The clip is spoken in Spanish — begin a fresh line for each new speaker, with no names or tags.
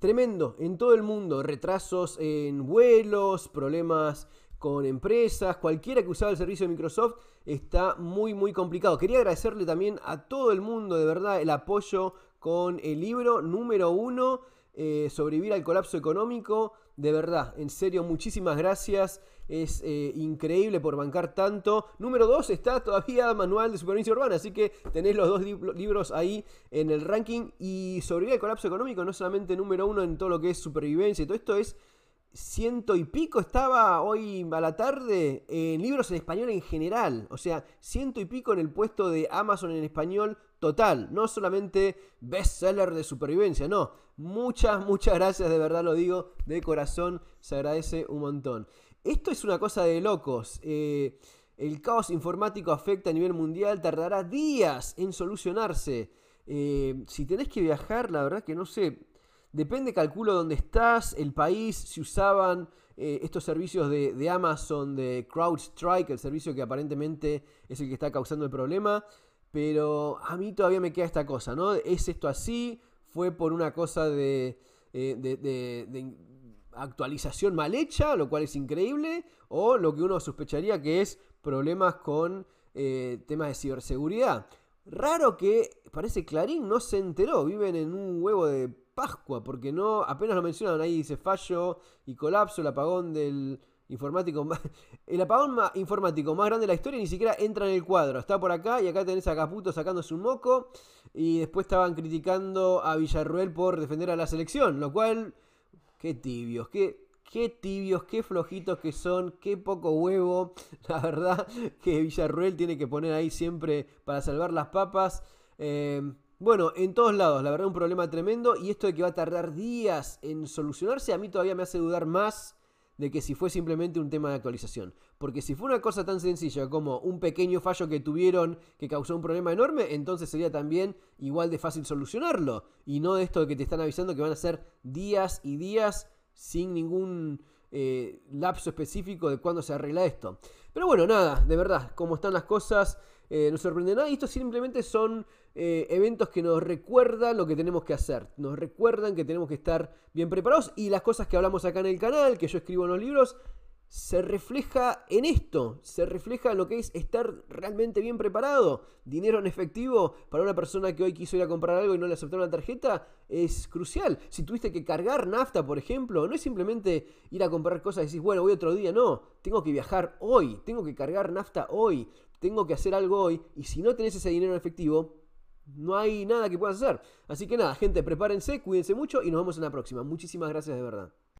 Tremendo, en todo el mundo, retrasos en vuelos, problemas con empresas, cualquiera que usaba el servicio de Microsoft está muy muy complicado. Quería agradecerle también a todo el mundo de verdad el apoyo con el libro número uno. Eh, sobrevivir al colapso económico. De verdad, en serio, muchísimas gracias. Es eh, increíble por bancar tanto. Número 2 está todavía Manual de Supervivencia Urbana, así que tenés los dos libros ahí en el ranking. Y sobrevivir al colapso económico, no solamente número uno en todo lo que es supervivencia y todo esto, es ciento y pico estaba hoy a la tarde en libros en español en general. O sea, ciento y pico en el puesto de Amazon en español total. No solamente bestseller de supervivencia, no. Muchas, muchas gracias, de verdad lo digo, de corazón, se agradece un montón. Esto es una cosa de locos. Eh, el caos informático afecta a nivel mundial, tardará días en solucionarse. Eh, si tenés que viajar, la verdad que no sé, Depende, calculo, dónde estás, el país, si usaban eh, estos servicios de, Amazon, de CrowdStrike, el servicio que aparentemente es el que está causando el problema. Pero a mí todavía me queda esta cosa, ¿no? ¿Es esto así? ¿Fue por una cosa de, eh, actualización mal hecha, lo cual es increíble? ¿O lo que uno sospecharía que es problemas con eh, temas de ciberseguridad? Raro que parece Clarín no se enteró, viven en un huevo de Pascua, porque no, apenas lo mencionan ahí, dice fallo y colapso, el apagón del informático más, el apagón informático más grande de la historia ni siquiera entra en el cuadro, está por acá y acá tenés a Caputo sacándose un moco y después estaban criticando a Villarruel por defender a la selección, lo cual, qué tibios, qué, qué tibios, qué flojitos que son, qué poco huevo, la verdad que Villarruel tiene que poner ahí siempre para salvar las papas. Eh, bueno, en todos lados, la verdad un problema tremendo y esto de que va a tardar días en solucionarse a mí todavía me hace dudar más de que si fue simplemente un tema de actualización. Porque si fue una cosa tan sencilla como un pequeño fallo que tuvieron que causó un problema enorme, entonces sería también igual de fácil solucionarlo. Y no de esto de que te están avisando que van a ser días y días sin ningún eh, lapso específico de cuándo se arregla esto. Pero bueno, nada, de verdad, como están las cosas... Eh, no sorprende nada, Y estos simplemente son eh, eventos que nos recuerdan lo que tenemos que hacer. Nos recuerdan que tenemos que estar bien preparados. Y las cosas que hablamos acá en el canal, que yo escribo en los libros, se refleja en esto, se refleja en lo que es estar realmente bien preparado. Dinero en efectivo para una persona que hoy quiso ir a comprar algo y no le aceptaron la tarjeta es crucial. Si tuviste que cargar nafta, por ejemplo, no es simplemente ir a comprar cosas y decir, bueno, voy otro día, no, tengo que viajar hoy, tengo que cargar nafta hoy, tengo que hacer algo hoy y si no tenés ese dinero en efectivo, no hay nada que puedas hacer. Así que nada, gente, prepárense, cuídense mucho y nos vemos en la próxima. Muchísimas gracias de verdad.